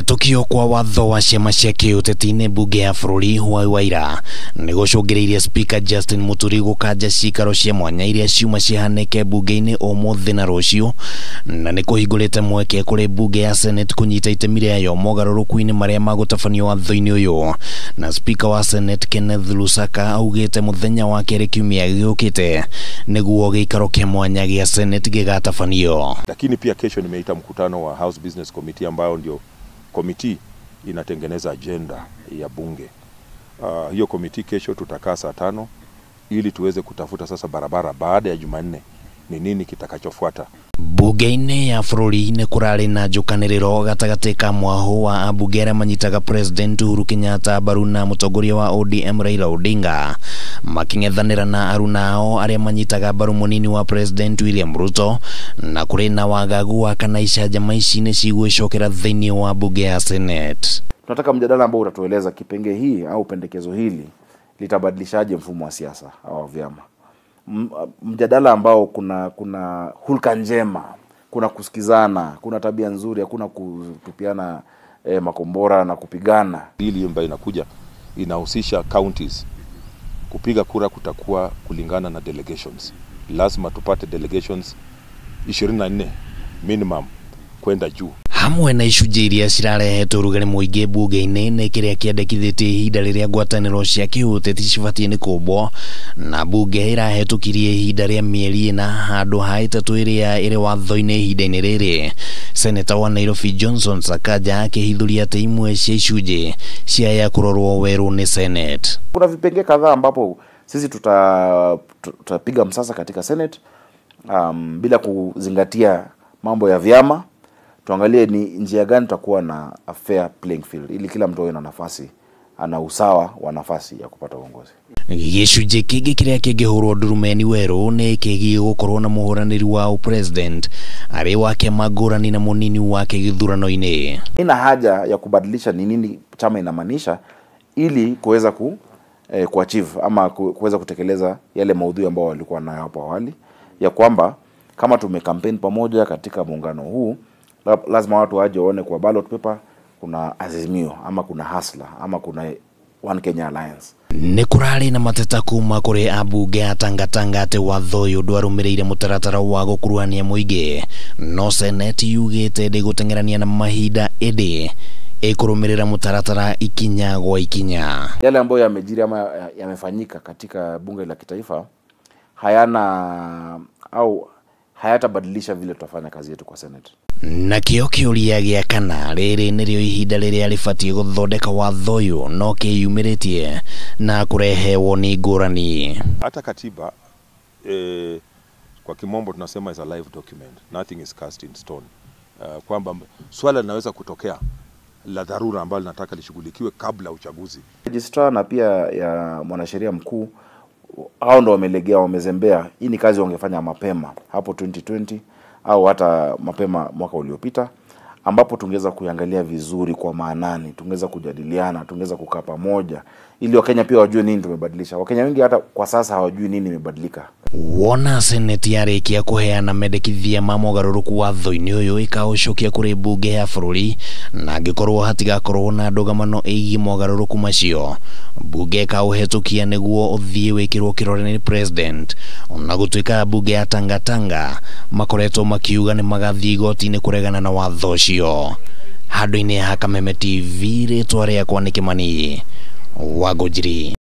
kuhetukio kwa watho wa ciama cia kĩũteti-inĩ mbunge ya bũrũri hwai waira nĩ gũcũngĩrĩirie spika justin mũturi gũkanja ciikaro cia mwanya iria ciuma cihanĩke mbunge-inĩ ũmũthĩ na rũciũ na nĩ kũhingũrĩte mweke kũrĩ mbunge ya senate kũnyita itemi rĩayo mogarũrũku-inĩ marĩa magũtabanio watho-inĩ ũyũ na spika wa senate kenneth lusaka augĩte mũthenya wa kerĩ kiumia gĩũkĩte nĩguo gĩikaro kĩa mwanya gĩa senate gĩgatabanio lakini pia kesho nimeita mkutano wa house business committee ambayo ndio komiti inatengeneza ajenda ya bunge. Uh, hiyo komiti kesho tutakaa saa tano ili tuweze kutafuta sasa barabara baada ya Jumanne ni nini kitakachofuata mbunge-inĩ ya bũrũri-inĩ kũrarĩ na njũkanĩrĩro gatagatĩ ka mwaho wa ambunge arĩa manyitaga president Uhuru Kenyatta mbaru na mũtongoria wa ODM Raila Odinga makĩngethanĩra na aruna ao arĩa manyitaga mbaru mũnini wa president William Ruto na kũrĩ na wagagu wa kana icanjama ici nĩ cigwĩcokera thĩinĩ wa mbunge ya Senate. Tunataka mjadala ambao utatueleza kipenge hii au pendekezo hili litabadilishaje mfumo wa siasa au vyama mjadala ambao kuna kuna hulka njema, kuna kusikizana, kuna tabia nzuri, hakuna kutupiana eh, makombora na kupigana. Hili ambayo inakuja inahusisha counties. Kupiga kura kutakuwa kulingana na delegations. Lazima tupate delegations 24 minimum kwenda juu hamwe na icunjä iria cirarehete ũrugarĩ mũingĩ mbunge-inĩ nĩ kä kĩendekithĩtie ihinda rĩrĩa ngwatanĩro cia kĩũteti cibatiĩ nĩ kũmbwo na mbunge ĩrahetũkirie ihinda rĩa mĩeri na handũ ha ĩtatũ ĩrĩa ä watho-inĩ ihinda rä rĩrĩ seneta wa nairobi johnson sakaja akĩhithũria atĩ imwe cia icunjĩ ciaya kũrorwo werũ nĩ senet kuna vipenge kadhaa ambapo sisi tutapiga tuta msasa katika senet um, bila kuzingatia mambo ya vyama tuangalie ni njia gani tutakuwa na a fair playing field ili kila mtu awe na nafasi ana usawa wa nafasi ya kupata uongozi gicunjä kä ngä kä rä a kä ndurumeni werå ni kä giä na må wa president arä wake mangårani na må wake gä thurano ina haja ya kubadilisha ni nini chama inamaanisha ili kuweza ku, eh, kuachieve ama kuweza kutekeleza yale maudhui ambayo walikuwa nayo hapo awali ya kwamba kama tumekampeni pamoja katika muungano huu lazima watu waje waone kwa ballot paper kuna Azimio ama kuna Hasla ama kuna One Kenya Alliance nä kå rarä na mateta kuma kå ambunge atangatanga atä watho å yå ndå arå mä rä ire må taratara wa gå kuruania må ingä no seneti yugä te ndä gå teng'erania na mahinda ä ikurumirira mutaratara ikinya kwa ikinya. Yale ambayo yamejiri ama yamefanyika katika bunge la kitaifa hayana au hayatabadilisha vile tutafanya kazi yetu kwa senate na kio kiuria gia kana riri nirio ihinda riria ribatie guthondeka watho uyu no kiyumiritie na kurehe woni ngurani hata katiba eh, kwa kimombo tunasema is a live document nothing is cast in stone uh, kwamba swala linaweza kutokea la dharura ambalo linataka lishughulikiwe kabla uchaguzi registrar na pia ya mwanasheria mkuu hao ndo wamelegea, wamezembea. Hii ni kazi wangefanya mapema hapo 2020 au hata mapema mwaka uliopita, ambapo tungeweza kuiangalia vizuri kwa maanani, tungeweza kujadiliana, tungeweza kukaa pamoja, ili Wakenya pia wajue nini tumebadilisha. Wakenya wengi hata kwa sasa hawajui nini imebadilika. wona seneti yarikia kuheana mendekithia ma mogaruruku watho-ini uyu ikaucukia kuri mbunge ya bururi na angikorwo hatigakorwo na ndũgamano ĩgiĩ mogaruruku macio mbunge ĩkaũhetũkia nĩguo ũthiĩ wĩkĩrwo kirore ni president ona gũtuĩka mbunge ya tangatanga makoretwo makiuga ni magathiĩ igoti-inĩ na watho ũcio handũ-inĩ ya kameme tv rĩtwa rĩakwa nĩ kĩmanii Wagujri.